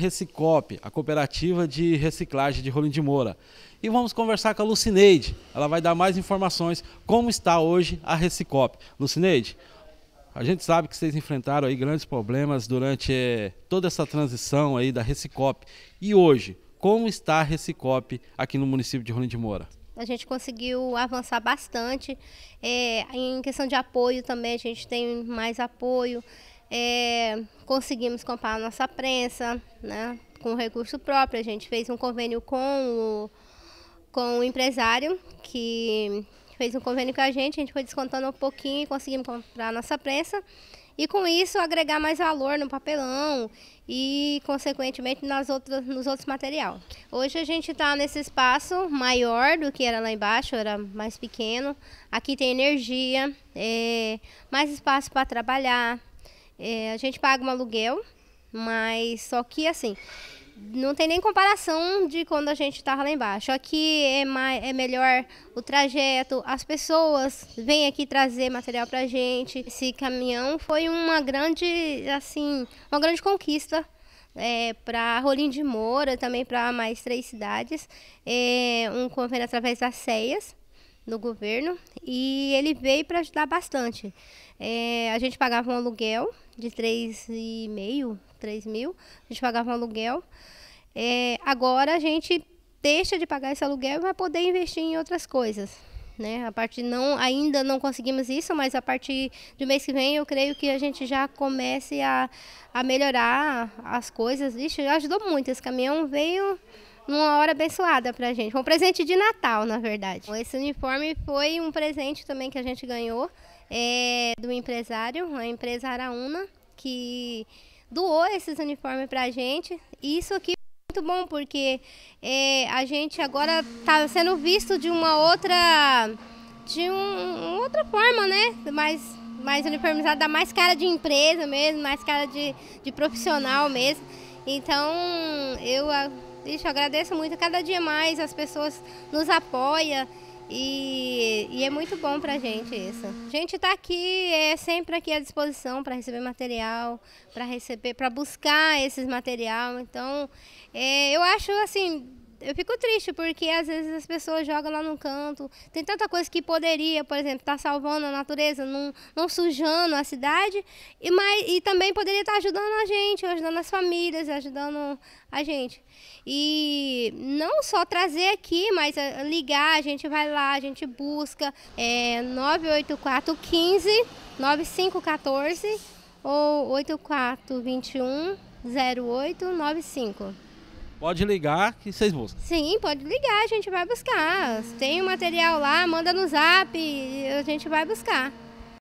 Recicop, a cooperativa de reciclagem de Rolim de Moura. E vamos conversar com a Lucineide. Ela vai dar mais informações como está hoje a Recicop. Lucineide, a gente sabe que vocês enfrentaram aí grandes problemas durante eh, toda essa transição aí da Recicop. E hoje, como está a Recicop aqui no município de Rolim de Moura? A gente conseguiu avançar bastante. É, em questão de apoio também, a gente tem mais apoio. É, conseguimos comprar a nossa prensa, né? Com recurso próprio, a gente fez um convênio com o, com o empresário que fez um convênio com a gente, a gente foi descontando um pouquinho e conseguimos comprar a nossa prensa. E com isso agregar mais valor no papelão e, consequentemente, nas outras, nos outros material. Hoje a gente está nesse espaço maior do que era lá embaixo, era mais pequeno. Aqui tem energia, é, mais espaço para trabalhar, é, a gente paga um aluguel, mas só que assim, não tem nem comparação de quando a gente estava lá embaixo. Aqui é, mais, é melhor o trajeto, as pessoas vêm aqui trazer material para a gente. Esse caminhão foi uma grande, assim, uma grande conquista é, para Rolim de Moura, também para mais três cidades. É, um convênio através das CEIAS no governo e ele veio para ajudar bastante. É, a gente pagava um aluguel de 3,5, 3 mil, a gente pagava um aluguel. É, agora a gente deixa de pagar esse aluguel e vai poder investir em outras coisas. Né? A partir não ainda não conseguimos isso, mas a partir do mês que vem eu creio que a gente já comece a, a melhorar as coisas. Ixi, ajudou muito. Esse caminhão veio uma hora abençoada pra gente. Um presente de Natal, na verdade. Esse uniforme foi um presente também que a gente ganhou é, do empresário, a empresa Araúna, que doou esses uniformes pra gente. E isso aqui é muito bom porque é, a gente agora tá sendo visto de uma outra de um, outra forma, né? Mais, mais uniformizado, dá mais cara de empresa mesmo, mais cara de, de profissional mesmo. Então eu Ixi, eu agradeço muito. Cada dia mais as pessoas nos apoiam e, e é muito bom para a gente isso. A gente está aqui, é sempre aqui à disposição para receber material, para receber, para buscar esses material. Então, é, eu acho assim, eu fico triste, porque às vezes as pessoas jogam lá no canto. Tem tanta coisa que poderia, por exemplo, estar tá salvando a natureza, não, não sujando a cidade, e, mas, e também poderia estar tá ajudando a gente, ajudando as famílias, ajudando a gente. E não só trazer aqui, mas eh, ligar, a gente vai lá, a gente busca é, 98415 9514 ou 8421 0895. Pode ligar que vocês buscam. Sim, pode ligar, a gente vai buscar. Tem o material lá, manda no zap, a gente vai buscar.